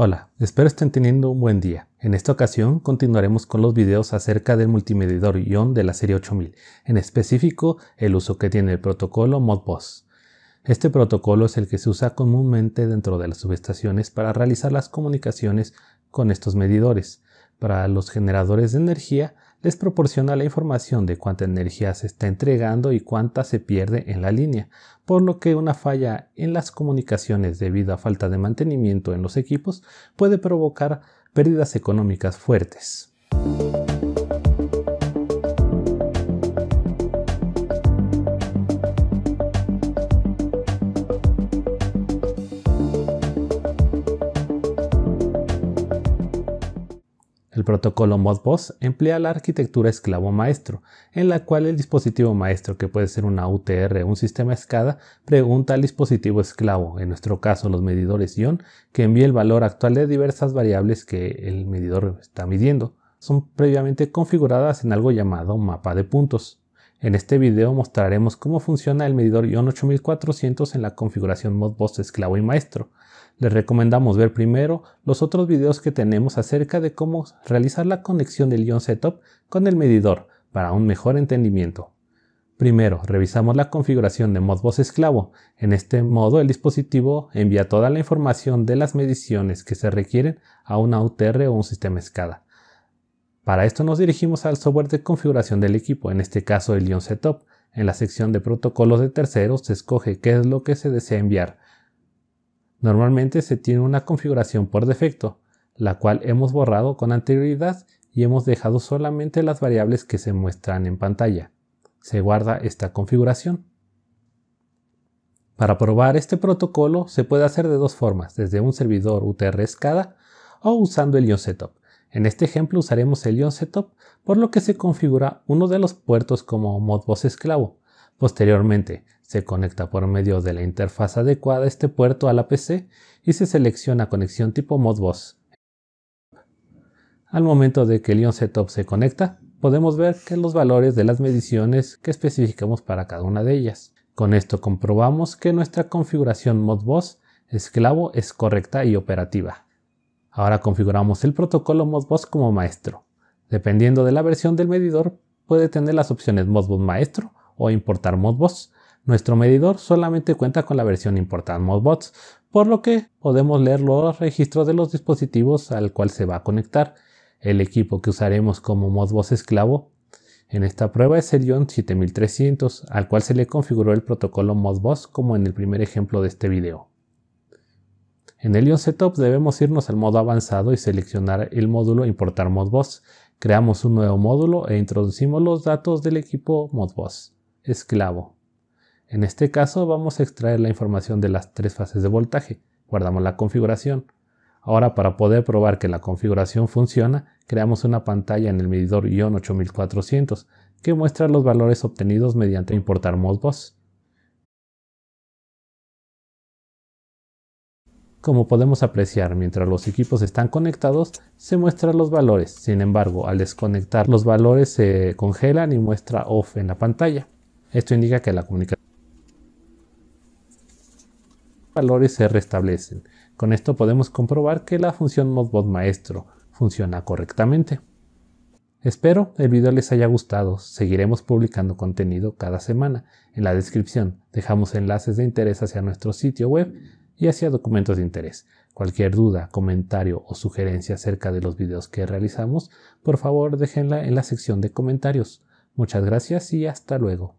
Hola, espero estén teniendo un buen día. En esta ocasión continuaremos con los videos acerca del multimedidor ION de la serie 8000, en específico el uso que tiene el protocolo Modbus. Este protocolo es el que se usa comúnmente dentro de las subestaciones para realizar las comunicaciones con estos medidores, para los generadores de energía les proporciona la información de cuánta energía se está entregando y cuánta se pierde en la línea, por lo que una falla en las comunicaciones debido a falta de mantenimiento en los equipos puede provocar pérdidas económicas fuertes. protocolo Modbus emplea la arquitectura esclavo maestro, en la cual el dispositivo maestro, que puede ser una UTR o un sistema SCADA, pregunta al dispositivo esclavo, en nuestro caso los medidores ION, que envíe el valor actual de diversas variables que el medidor está midiendo. Son previamente configuradas en algo llamado mapa de puntos. En este video mostraremos cómo funciona el medidor ION 8400 en la configuración Modbus esclavo y maestro. Les recomendamos ver primero los otros videos que tenemos acerca de cómo realizar la conexión del ION Setup con el medidor para un mejor entendimiento. Primero, revisamos la configuración de Modbus esclavo. En este modo, el dispositivo envía toda la información de las mediciones que se requieren a una UTR o un sistema SCADA. Para esto nos dirigimos al software de configuración del equipo, en este caso el Ion Setup. En la sección de protocolos de terceros se escoge qué es lo que se desea enviar. Normalmente se tiene una configuración por defecto, la cual hemos borrado con anterioridad y hemos dejado solamente las variables que se muestran en pantalla. Se guarda esta configuración. Para probar este protocolo se puede hacer de dos formas, desde un servidor UTR SCADA o usando el Ion Setup. En este ejemplo usaremos el ion setup, por lo que se configura uno de los puertos como Modbus esclavo. Posteriormente, se conecta por medio de la interfaz adecuada este puerto a la PC y se selecciona conexión tipo Modbus. Al momento de que el ion setup se conecta, podemos ver que los valores de las mediciones que especificamos para cada una de ellas. Con esto comprobamos que nuestra configuración Modbus esclavo es correcta y operativa. Ahora configuramos el protocolo Modbus como maestro. Dependiendo de la versión del medidor, puede tener las opciones Modbus maestro o importar Modbus. Nuestro medidor solamente cuenta con la versión importar Modbus, por lo que podemos leer los registros de los dispositivos al cual se va a conectar. El equipo que usaremos como Modbus esclavo en esta prueba es el ion 7300, al cual se le configuró el protocolo Modbus como en el primer ejemplo de este video. En el Ion Setup debemos irnos al modo avanzado y seleccionar el módulo Importar Modbus. Creamos un nuevo módulo e introducimos los datos del equipo Modbus. Esclavo. En este caso vamos a extraer la información de las tres fases de voltaje. Guardamos la configuración. Ahora para poder probar que la configuración funciona, creamos una pantalla en el medidor ION 8400 que muestra los valores obtenidos mediante importar Modbus. Como podemos apreciar, mientras los equipos están conectados, se muestran los valores. Sin embargo, al desconectar, los valores se congelan y muestra off en la pantalla. Esto indica que la comunicación valores se restablecen. Con esto podemos comprobar que la función modbot maestro funciona correctamente. Espero el video les haya gustado, seguiremos publicando contenido cada semana. En la descripción dejamos enlaces de interés hacia nuestro sitio web y hacia documentos de interés. Cualquier duda, comentario o sugerencia acerca de los videos que realizamos, por favor déjenla en la sección de comentarios. Muchas gracias y hasta luego.